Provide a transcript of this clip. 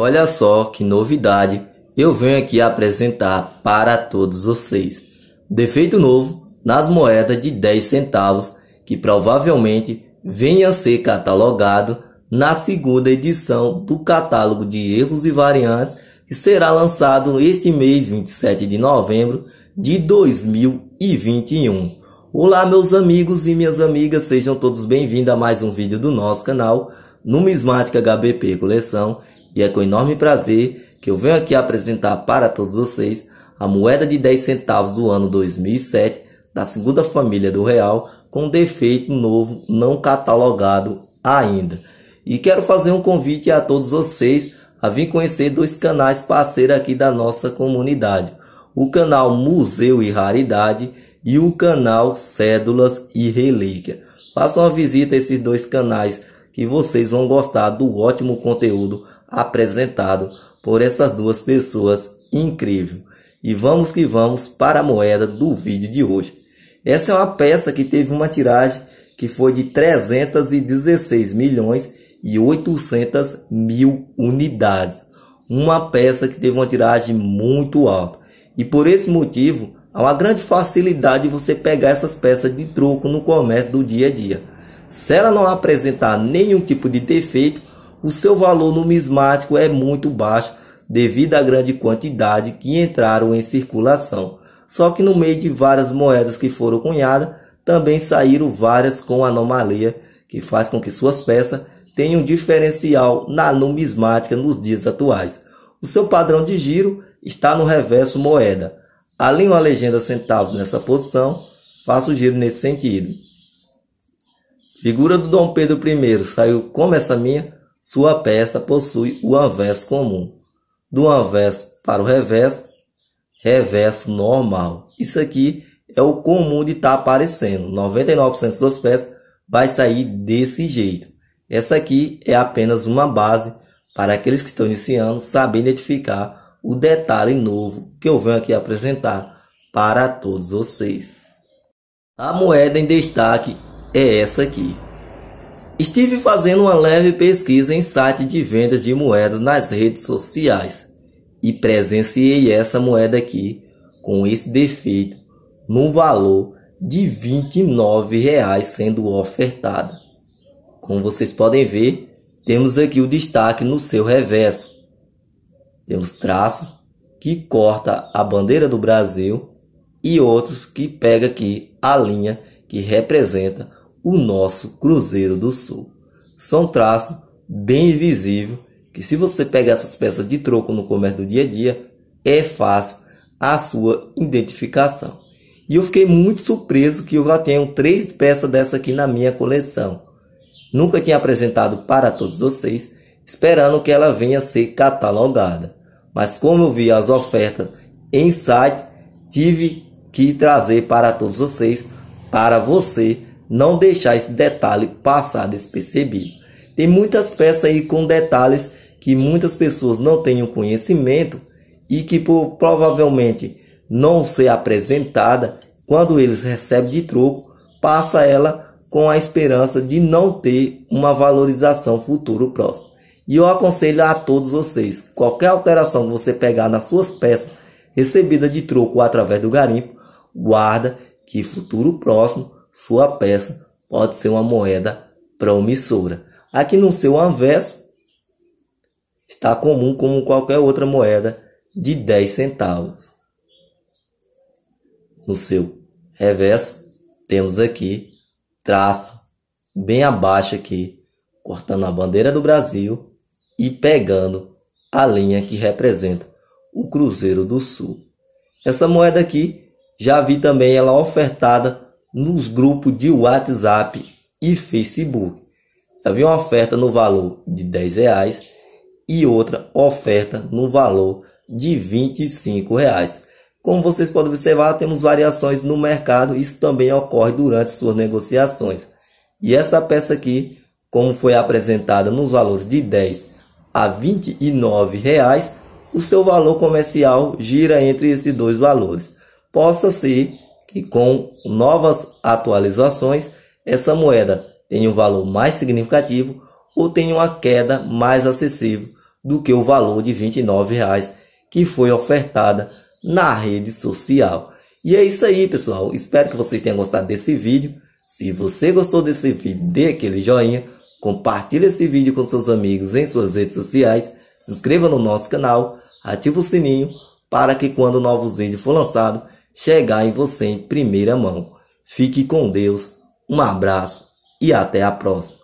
Olha só que novidade eu venho aqui apresentar para todos vocês. Defeito novo nas moedas de 10 centavos que provavelmente venha a ser catalogado na segunda edição do catálogo de erros e variantes que será lançado este mês 27 de novembro de 2021. Olá meus amigos e minhas amigas, sejam todos bem-vindos a mais um vídeo do nosso canal Numismática HBP Coleção e é com enorme prazer que eu venho aqui apresentar para todos vocês a moeda de 10 centavos do ano 2007 da segunda família do real com defeito novo não catalogado ainda. E quero fazer um convite a todos vocês a vir conhecer dois canais parceiros aqui da nossa comunidade. O canal Museu e Raridade e o canal Cédulas e Relíquia. Façam uma visita a esses dois canais que vocês vão gostar do ótimo conteúdo apresentado por essas duas pessoas incrível. E vamos que vamos para a moeda do vídeo de hoje. Essa é uma peça que teve uma tiragem que foi de 316 milhões e 800 mil unidades. Uma peça que teve uma tiragem muito alta. E por esse motivo, há uma grande facilidade de você pegar essas peças de troco no comércio do dia a dia. Se ela não apresentar nenhum tipo de defeito, o seu valor numismático é muito baixo devido à grande quantidade que entraram em circulação. Só que no meio de várias moedas que foram cunhadas, também saíram várias com anomalia, que faz com que suas peças tenham diferencial na numismática nos dias atuais. O seu padrão de giro está no reverso moeda. Além uma legenda centavos nessa posição, faço o giro nesse sentido. Figura do Dom Pedro I saiu como essa minha sua peça possui o anverso comum, do anverso para o reverso, reverso normal. Isso aqui é o comum de estar tá aparecendo. 99% das peças vai sair desse jeito. Essa aqui é apenas uma base para aqueles que estão iniciando saber identificar o detalhe novo que eu venho aqui apresentar para todos vocês. A moeda em destaque é essa aqui. Estive fazendo uma leve pesquisa em site de vendas de moedas nas redes sociais e presenciei essa moeda aqui com esse defeito no valor de R$ 29 sendo ofertada. Como vocês podem ver, temos aqui o destaque no seu reverso. Temos traços que corta a bandeira do Brasil e outros que pega aqui a linha que representa o nosso Cruzeiro do Sul. São traços bem visíveis que se você pegar essas peças de troco no comércio do dia a dia, é fácil a sua identificação. E eu fiquei muito surpreso que eu já tenho três peças dessa aqui na minha coleção. Nunca tinha apresentado para todos vocês, esperando que ela venha ser catalogada. Mas como eu vi as ofertas em site, tive que trazer para todos vocês, para você não deixar esse detalhe passar despercebido. Tem muitas peças aí com detalhes que muitas pessoas não tenham conhecimento e que por provavelmente não ser apresentada, quando eles recebem de troco, passa ela com a esperança de não ter uma valorização futuro próximo. E eu aconselho a todos vocês, qualquer alteração que você pegar nas suas peças recebida de troco através do garimpo, guarda que futuro próximo sua peça pode ser uma moeda promissora. Aqui no seu anverso está comum como qualquer outra moeda de 10 centavos. No seu reverso temos aqui traço bem abaixo aqui, cortando a bandeira do Brasil e pegando a linha que representa o Cruzeiro do Sul. Essa moeda aqui já vi também ela ofertada nos grupos de WhatsApp e Facebook. Havia uma oferta no valor de 10 reais e outra oferta no valor de 25 reais. Como vocês podem observar, temos variações no mercado, isso também ocorre durante suas negociações. E essa peça aqui, como foi apresentada nos valores de 10 a 29 reais, o seu valor comercial gira entre esses dois valores. Possa ser que com novas atualizações essa moeda tem um valor mais significativo ou tem uma queda mais acessível do que o valor de R$ 29,00 que foi ofertada na rede social. E é isso aí, pessoal. Espero que vocês tenham gostado desse vídeo. Se você gostou desse vídeo, dê aquele joinha, compartilhe esse vídeo com seus amigos em suas redes sociais, se inscreva no nosso canal, ative o sininho para que quando novos vídeos for lançado chegar em você em primeira mão. Fique com Deus, um abraço e até a próxima.